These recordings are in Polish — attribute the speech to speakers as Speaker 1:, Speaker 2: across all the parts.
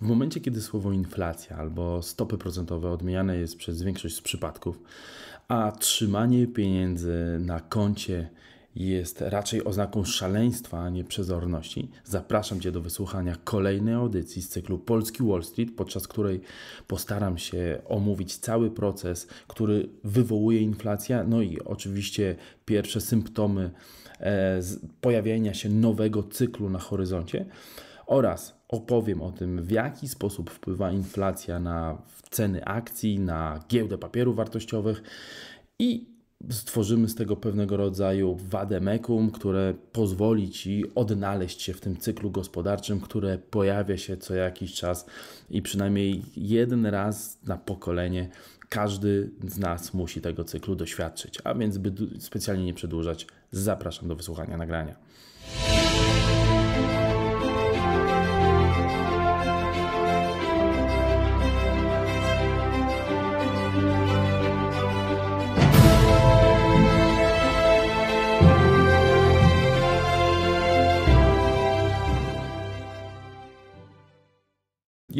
Speaker 1: W momencie, kiedy słowo inflacja albo stopy procentowe odmieniane jest przez większość z przypadków, a trzymanie pieniędzy na koncie jest raczej oznaką szaleństwa, a nie przezorności, zapraszam Cię do wysłuchania kolejnej audycji z cyklu Polski Wall Street, podczas której postaram się omówić cały proces, który wywołuje inflacja, no i oczywiście pierwsze symptomy e, pojawienia się nowego cyklu na horyzoncie oraz opowiem o tym, w jaki sposób wpływa inflacja na ceny akcji, na giełdę papierów wartościowych i stworzymy z tego pewnego rodzaju wademekum, które pozwoli Ci odnaleźć się w tym cyklu gospodarczym, które pojawia się co jakiś czas i przynajmniej jeden raz na pokolenie każdy z nas musi tego cyklu doświadczyć. A więc, by specjalnie nie przedłużać, zapraszam do wysłuchania nagrania.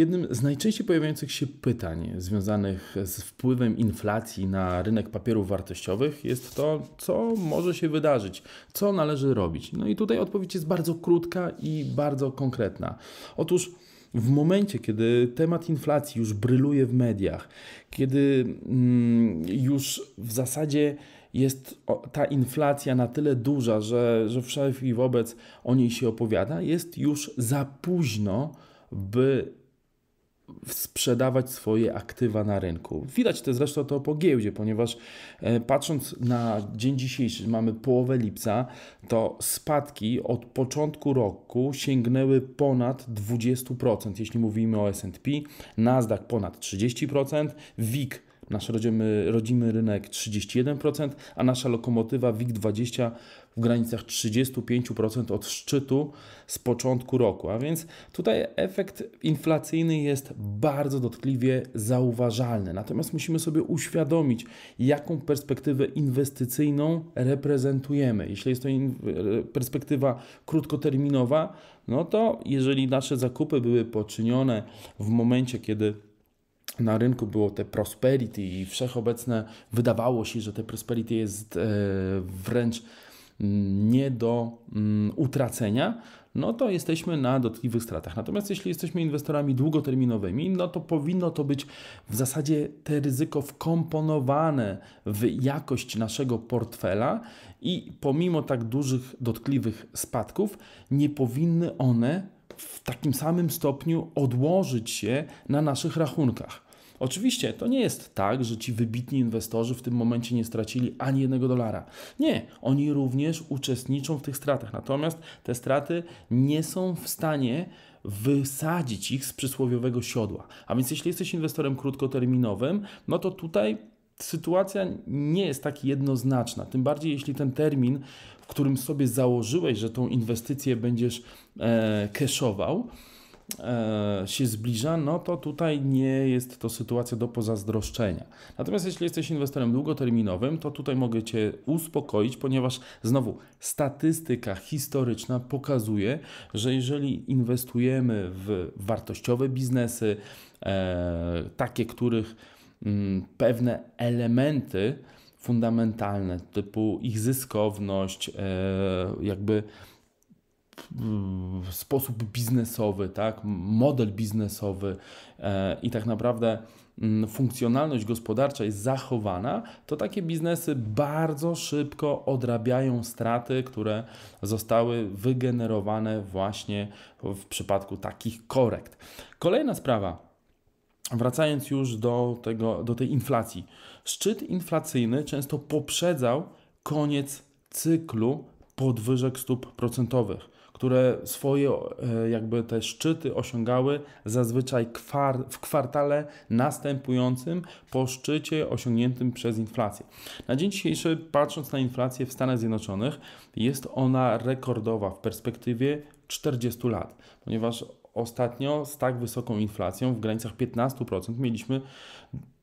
Speaker 1: Jednym z najczęściej pojawiających się pytań związanych z wpływem inflacji na rynek papierów wartościowych jest to, co może się wydarzyć, co należy robić. No i tutaj odpowiedź jest bardzo krótka i bardzo konkretna. Otóż w momencie, kiedy temat inflacji już bryluje w mediach, kiedy mm, już w zasadzie jest ta inflacja na tyle duża, że, że wszelki wobec o niej się opowiada, jest już za późno, by sprzedawać swoje aktywa na rynku. Widać to zresztą to po giełdzie, ponieważ e, patrząc na dzień dzisiejszy, mamy połowę lipca, to spadki od początku roku sięgnęły ponad 20%, jeśli mówimy o S&P, Nasdaq ponad 30%, WIG nasz rodzimy, rodzimy rynek 31%, a nasza lokomotywa WIG20 w granicach 35% od szczytu z początku roku. A więc tutaj efekt inflacyjny jest bardzo dotkliwie zauważalny. Natomiast musimy sobie uświadomić, jaką perspektywę inwestycyjną reprezentujemy. Jeśli jest to perspektywa krótkoterminowa, no to jeżeli nasze zakupy były poczynione w momencie, kiedy na rynku było te prosperity i wszechobecne, wydawało się, że te prosperity jest e, wręcz Mm, nie do mm, utracenia, no to jesteśmy na dotkliwych stratach. Natomiast jeśli jesteśmy inwestorami długoterminowymi, no to powinno to być w zasadzie te ryzyko wkomponowane w jakość naszego portfela i pomimo tak dużych dotkliwych spadków, nie powinny one w takim samym stopniu odłożyć się na naszych rachunkach. Oczywiście to nie jest tak, że ci wybitni inwestorzy w tym momencie nie stracili ani jednego dolara. Nie, oni również uczestniczą w tych stratach. Natomiast te straty nie są w stanie wysadzić ich z przysłowiowego siodła. A więc jeśli jesteś inwestorem krótkoterminowym, no to tutaj sytuacja nie jest tak jednoznaczna. Tym bardziej, jeśli ten termin, w którym sobie założyłeś, że tą inwestycję będziesz e, cashował, E, się zbliża, no to tutaj nie jest to sytuacja do pozazdroszczenia. Natomiast jeśli jesteś inwestorem długoterminowym, to tutaj mogę Cię uspokoić, ponieważ znowu statystyka historyczna pokazuje, że jeżeli inwestujemy w wartościowe biznesy, e, takie, których mm, pewne elementy fundamentalne, typu ich zyskowność, e, jakby sposób biznesowy, tak? model biznesowy e, i tak naprawdę mm, funkcjonalność gospodarcza jest zachowana, to takie biznesy bardzo szybko odrabiają straty, które zostały wygenerowane właśnie w przypadku takich korekt. Kolejna sprawa. Wracając już do, tego, do tej inflacji. Szczyt inflacyjny często poprzedzał koniec cyklu podwyżek stóp procentowych które swoje e, jakby te szczyty osiągały zazwyczaj kwar w kwartale następującym po szczycie osiągniętym przez inflację. Na dzień dzisiejszy, patrząc na inflację w Stanach Zjednoczonych, jest ona rekordowa w perspektywie 40 lat, ponieważ ostatnio z tak wysoką inflacją w granicach 15% mieliśmy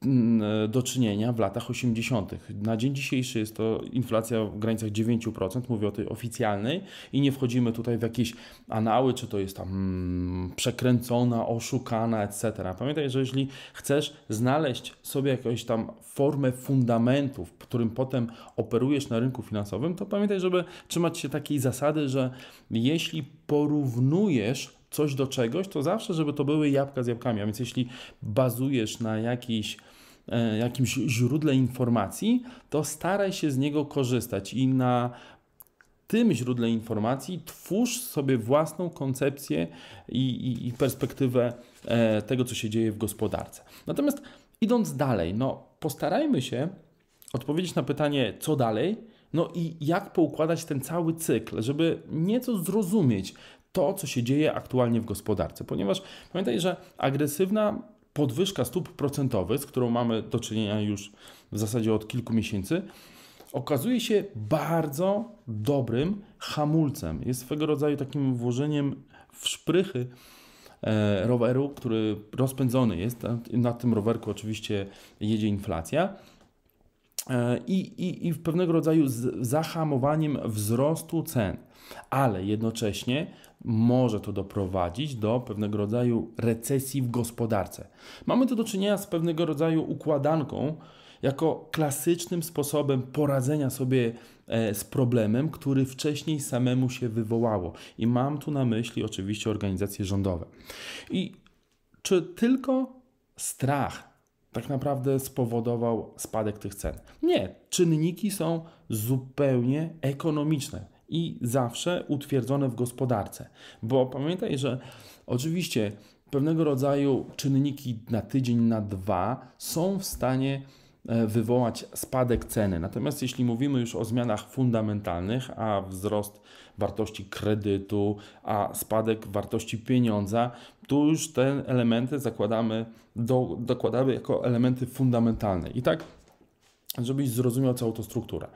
Speaker 1: mm, e, do czynienia w latach 80. Na dzień dzisiejszy jest to inflacja w granicach 9%, mówię o tej oficjalnej i nie wchodzimy tutaj w jakieś anały, czy to jest tam mm, przekręcona, oszukana, etc. Pamiętaj, że jeśli chcesz znaleźć sobie jakąś tam formę fundamentów, którym potem operujesz na rynku finansowym, to pamiętaj, żeby trzymać się takiej zasady, że jeśli porównujesz coś do czegoś, to zawsze, żeby to były jabłka z jabłkami. A więc jeśli bazujesz na jakiejś e, jakimś źródle informacji, to staraj się z niego korzystać i na tym źródle informacji twórz sobie własną koncepcję i, i, i perspektywę e, tego, co się dzieje w gospodarce. Natomiast idąc dalej, no postarajmy się odpowiedzieć na pytanie, co dalej, no i jak poukładać ten cały cykl, żeby nieco zrozumieć, to, co się dzieje aktualnie w gospodarce. Ponieważ pamiętaj, że agresywna podwyżka stóp procentowych, z którą mamy do czynienia już w zasadzie od kilku miesięcy, okazuje się bardzo dobrym hamulcem. Jest swego rodzaju takim włożeniem w szprychy e, roweru, który rozpędzony jest. Na tym rowerku oczywiście jedzie inflacja i, i, i pewnego rodzaju zahamowaniem wzrostu cen, ale jednocześnie może to doprowadzić do pewnego rodzaju recesji w gospodarce. Mamy tu do czynienia z pewnego rodzaju układanką, jako klasycznym sposobem poradzenia sobie e, z problemem, który wcześniej samemu się wywołało. I mam tu na myśli oczywiście organizacje rządowe. I czy tylko strach tak naprawdę spowodował spadek tych cen. Nie, czynniki są zupełnie ekonomiczne i zawsze utwierdzone w gospodarce. Bo pamiętaj, że oczywiście pewnego rodzaju czynniki na tydzień, na dwa są w stanie E, wywołać spadek ceny. Natomiast jeśli mówimy już o zmianach fundamentalnych, a wzrost wartości kredytu, a spadek wartości pieniądza, tu już te elementy zakładamy, do, dokładamy jako elementy fundamentalne. I tak, żebyś zrozumiał całą tą strukturę.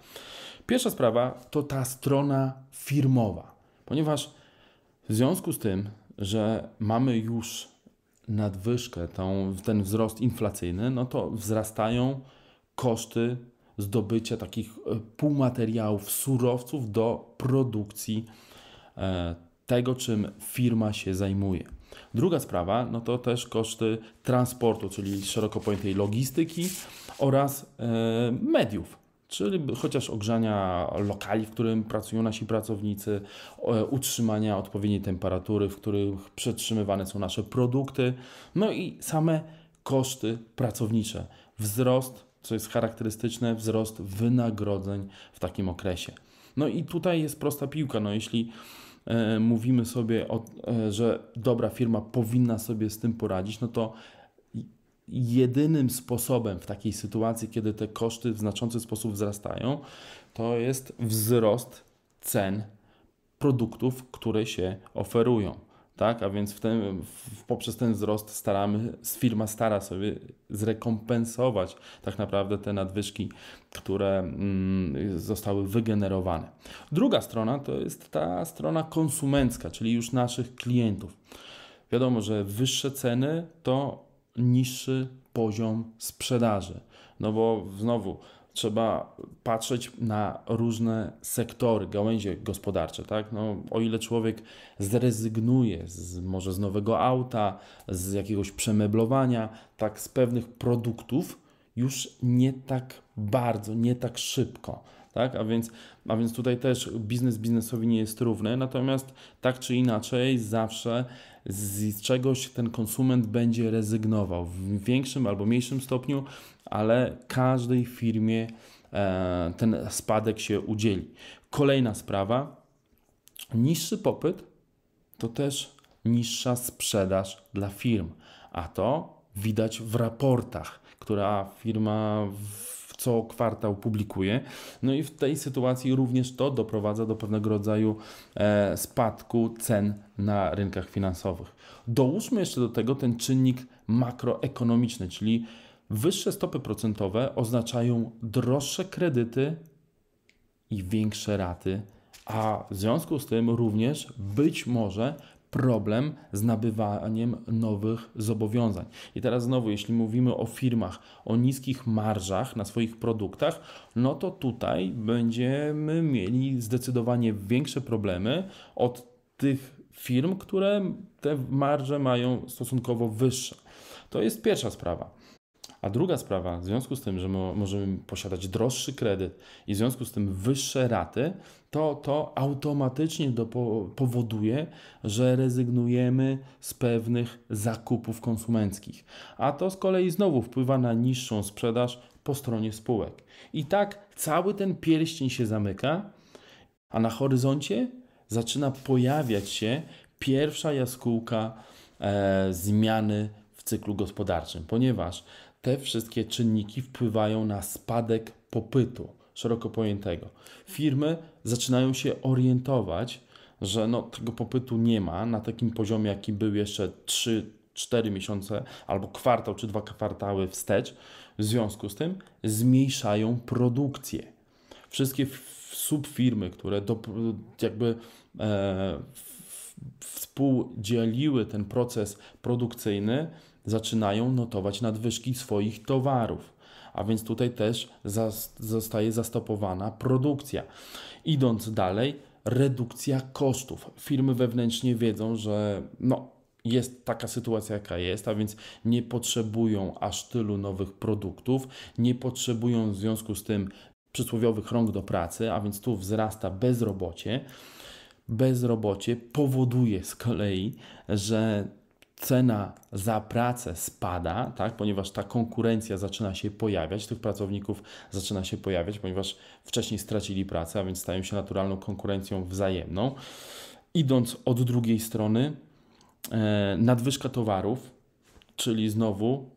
Speaker 1: Pierwsza sprawa to ta strona firmowa, ponieważ w związku z tym, że mamy już nadwyżkę, tą, ten wzrost inflacyjny, no to wzrastają koszty zdobycia takich e, półmateriałów, surowców do produkcji e, tego, czym firma się zajmuje. Druga sprawa, no to też koszty transportu, czyli szeroko pojętej logistyki oraz e, mediów, czyli chociaż ogrzania lokali, w którym pracują nasi pracownicy, utrzymania odpowiedniej temperatury, w których przetrzymywane są nasze produkty, no i same koszty pracownicze. Wzrost co jest charakterystyczne, wzrost wynagrodzeń w takim okresie. No i tutaj jest prosta piłka. No jeśli e, mówimy sobie, o, e, że dobra firma powinna sobie z tym poradzić, no to jedynym sposobem w takiej sytuacji, kiedy te koszty w znaczący sposób wzrastają, to jest wzrost cen produktów, które się oferują tak? A więc w ten, w, poprzez ten wzrost staramy, firma stara sobie zrekompensować tak naprawdę te nadwyżki, które mm, zostały wygenerowane. Druga strona to jest ta strona konsumencka, czyli już naszych klientów. Wiadomo, że wyższe ceny to niższy poziom sprzedaży. No bo znowu trzeba patrzeć na różne sektory, gałęzie gospodarcze. Tak? No, o ile człowiek zrezygnuje z, może z nowego auta, z jakiegoś przemeblowania, tak z pewnych produktów już nie tak bardzo, nie tak szybko tak? A więc, a więc tutaj też biznes biznesowi nie jest równy, natomiast tak czy inaczej zawsze z czegoś ten konsument będzie rezygnował w większym albo mniejszym stopniu, ale każdej firmie e, ten spadek się udzieli. Kolejna sprawa, niższy popyt to też niższa sprzedaż dla firm, a to widać w raportach, która firma co kwartał publikuje. No i w tej sytuacji również to doprowadza do pewnego rodzaju e, spadku cen na rynkach finansowych. Dołóżmy jeszcze do tego ten czynnik makroekonomiczny, czyli wyższe stopy procentowe oznaczają droższe kredyty i większe raty, a w związku z tym również być może problem z nabywaniem nowych zobowiązań. I teraz znowu, jeśli mówimy o firmach, o niskich marżach na swoich produktach, no to tutaj będziemy mieli zdecydowanie większe problemy od tych firm, które te marże mają stosunkowo wyższe. To jest pierwsza sprawa. A druga sprawa, w związku z tym, że możemy posiadać droższy kredyt i w związku z tym wyższe raty, to to automatycznie powoduje, że rezygnujemy z pewnych zakupów konsumenckich. A to z kolei znowu wpływa na niższą sprzedaż po stronie spółek. I tak cały ten pierścień się zamyka, a na horyzoncie zaczyna pojawiać się pierwsza jaskółka e, zmiany w cyklu gospodarczym, ponieważ te wszystkie czynniki wpływają na spadek popytu szeroko pojętego. Firmy zaczynają się orientować, że no, tego popytu nie ma na takim poziomie, jaki był jeszcze 3-4 miesiące albo kwartał czy dwa kwartały wstecz. W związku z tym zmniejszają produkcję. Wszystkie subfirmy, które do, jakby e, współdzieliły ten proces produkcyjny, zaczynają notować nadwyżki swoich towarów. A więc tutaj też zostaje zastopowana produkcja. Idąc dalej, redukcja kosztów. Firmy wewnętrznie wiedzą, że no, jest taka sytuacja, jaka jest, a więc nie potrzebują aż tylu nowych produktów, nie potrzebują w związku z tym przysłowiowych rąk do pracy, a więc tu wzrasta bezrobocie. Bezrobocie powoduje z kolei, że cena za pracę spada, tak, ponieważ ta konkurencja zaczyna się pojawiać, tych pracowników zaczyna się pojawiać, ponieważ wcześniej stracili pracę, a więc stają się naturalną konkurencją wzajemną. Idąc od drugiej strony, e, nadwyżka towarów, czyli znowu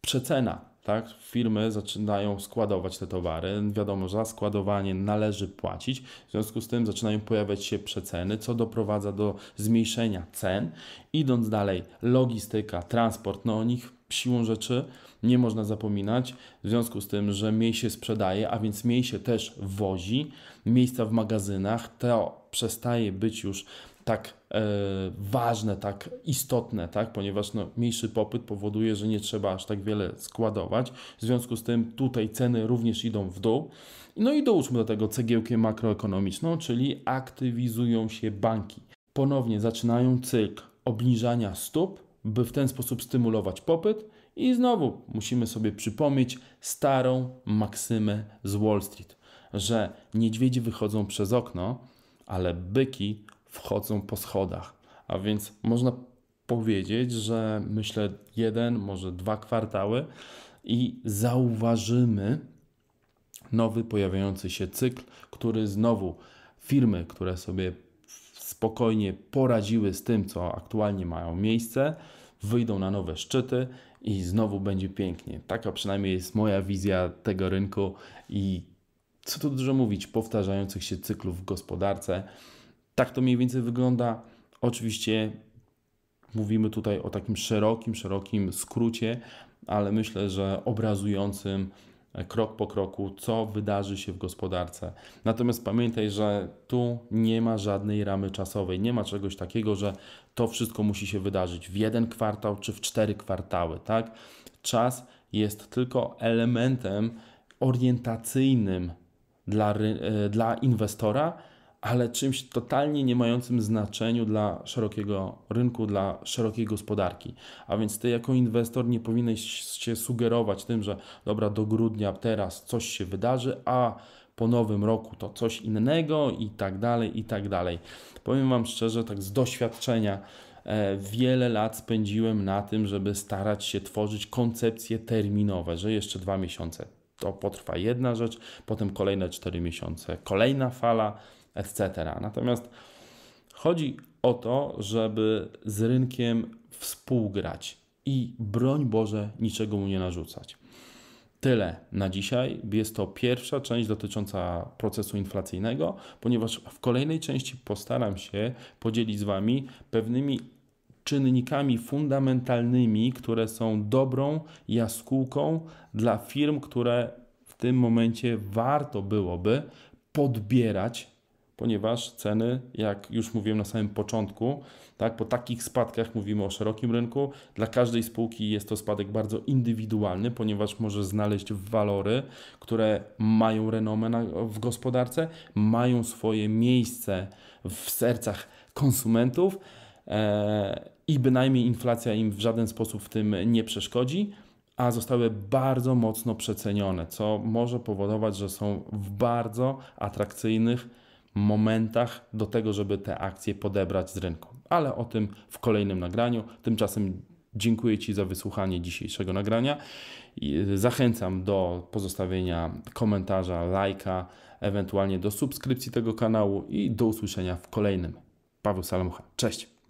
Speaker 1: przecena, tak? Firmy zaczynają składować te towary. Wiadomo, że za składowanie należy płacić. W związku z tym zaczynają pojawiać się przeceny, co doprowadza do zmniejszenia cen. Idąc dalej, logistyka, transport, no o nich siłą rzeczy nie można zapominać, w związku z tym, że miej się sprzedaje, a więc miej się też wozi, miejsca w magazynach, to przestaje być już tak e, ważne, tak istotne, tak? ponieważ no, mniejszy popyt powoduje, że nie trzeba aż tak wiele składować. W związku z tym tutaj ceny również idą w dół. No i dołóżmy do tego cegiełkę makroekonomiczną, czyli aktywizują się banki. Ponownie zaczynają cykl obniżania stóp, by w ten sposób stymulować popyt. I znowu musimy sobie przypomnieć starą maksymę z Wall Street, że niedźwiedzie wychodzą przez okno, ale byki wchodzą po schodach. A więc można powiedzieć, że myślę jeden, może dwa kwartały i zauważymy nowy pojawiający się cykl, który znowu firmy, które sobie spokojnie poradziły z tym, co aktualnie mają miejsce, wyjdą na nowe szczyty i znowu będzie pięknie. Taka przynajmniej jest moja wizja tego rynku i co tu dużo mówić, powtarzających się cyklów w gospodarce. Tak to mniej więcej wygląda. Oczywiście mówimy tutaj o takim szerokim, szerokim skrócie, ale myślę, że obrazującym krok po kroku, co wydarzy się w gospodarce. Natomiast pamiętaj, że tu nie ma żadnej ramy czasowej, nie ma czegoś takiego, że to wszystko musi się wydarzyć w jeden kwartał czy w cztery kwartały, tak? Czas jest tylko elementem orientacyjnym dla, e, dla inwestora, ale czymś totalnie nie mającym znaczeniu dla szerokiego rynku, dla szerokiej gospodarki. A więc ty jako inwestor nie powinieneś się sugerować tym, że dobra, do grudnia teraz coś się wydarzy, a po nowym roku to coś innego i tak dalej, i tak dalej. Powiem Wam szczerze, tak z doświadczenia, e, wiele lat spędziłem na tym, żeby starać się tworzyć koncepcje terminowe, że jeszcze dwa miesiące to potrwa jedna rzecz, potem kolejne cztery miesiące, kolejna fala etc. Natomiast chodzi o to, żeby z rynkiem współgrać i broń Boże niczego mu nie narzucać. Tyle na dzisiaj. Jest to pierwsza część dotycząca procesu inflacyjnego, ponieważ w kolejnej części postaram się podzielić z Wami pewnymi czynnikami fundamentalnymi, które są dobrą jaskółką dla firm, które w tym momencie warto byłoby podbierać ponieważ ceny, jak już mówiłem na samym początku, tak, po takich spadkach mówimy o szerokim rynku. Dla każdej spółki jest to spadek bardzo indywidualny, ponieważ może znaleźć walory, które mają renomę na, w gospodarce, mają swoje miejsce w sercach konsumentów e, i bynajmniej inflacja im w żaden sposób w tym nie przeszkodzi a zostały bardzo mocno przecenione, co może powodować, że są w bardzo atrakcyjnych momentach do tego, żeby te akcje podebrać z rynku. Ale o tym w kolejnym nagraniu. Tymczasem dziękuję Ci za wysłuchanie dzisiejszego nagrania. Zachęcam do pozostawienia komentarza, lajka, ewentualnie do subskrypcji tego kanału i do usłyszenia w kolejnym. Paweł Salamucha. Cześć!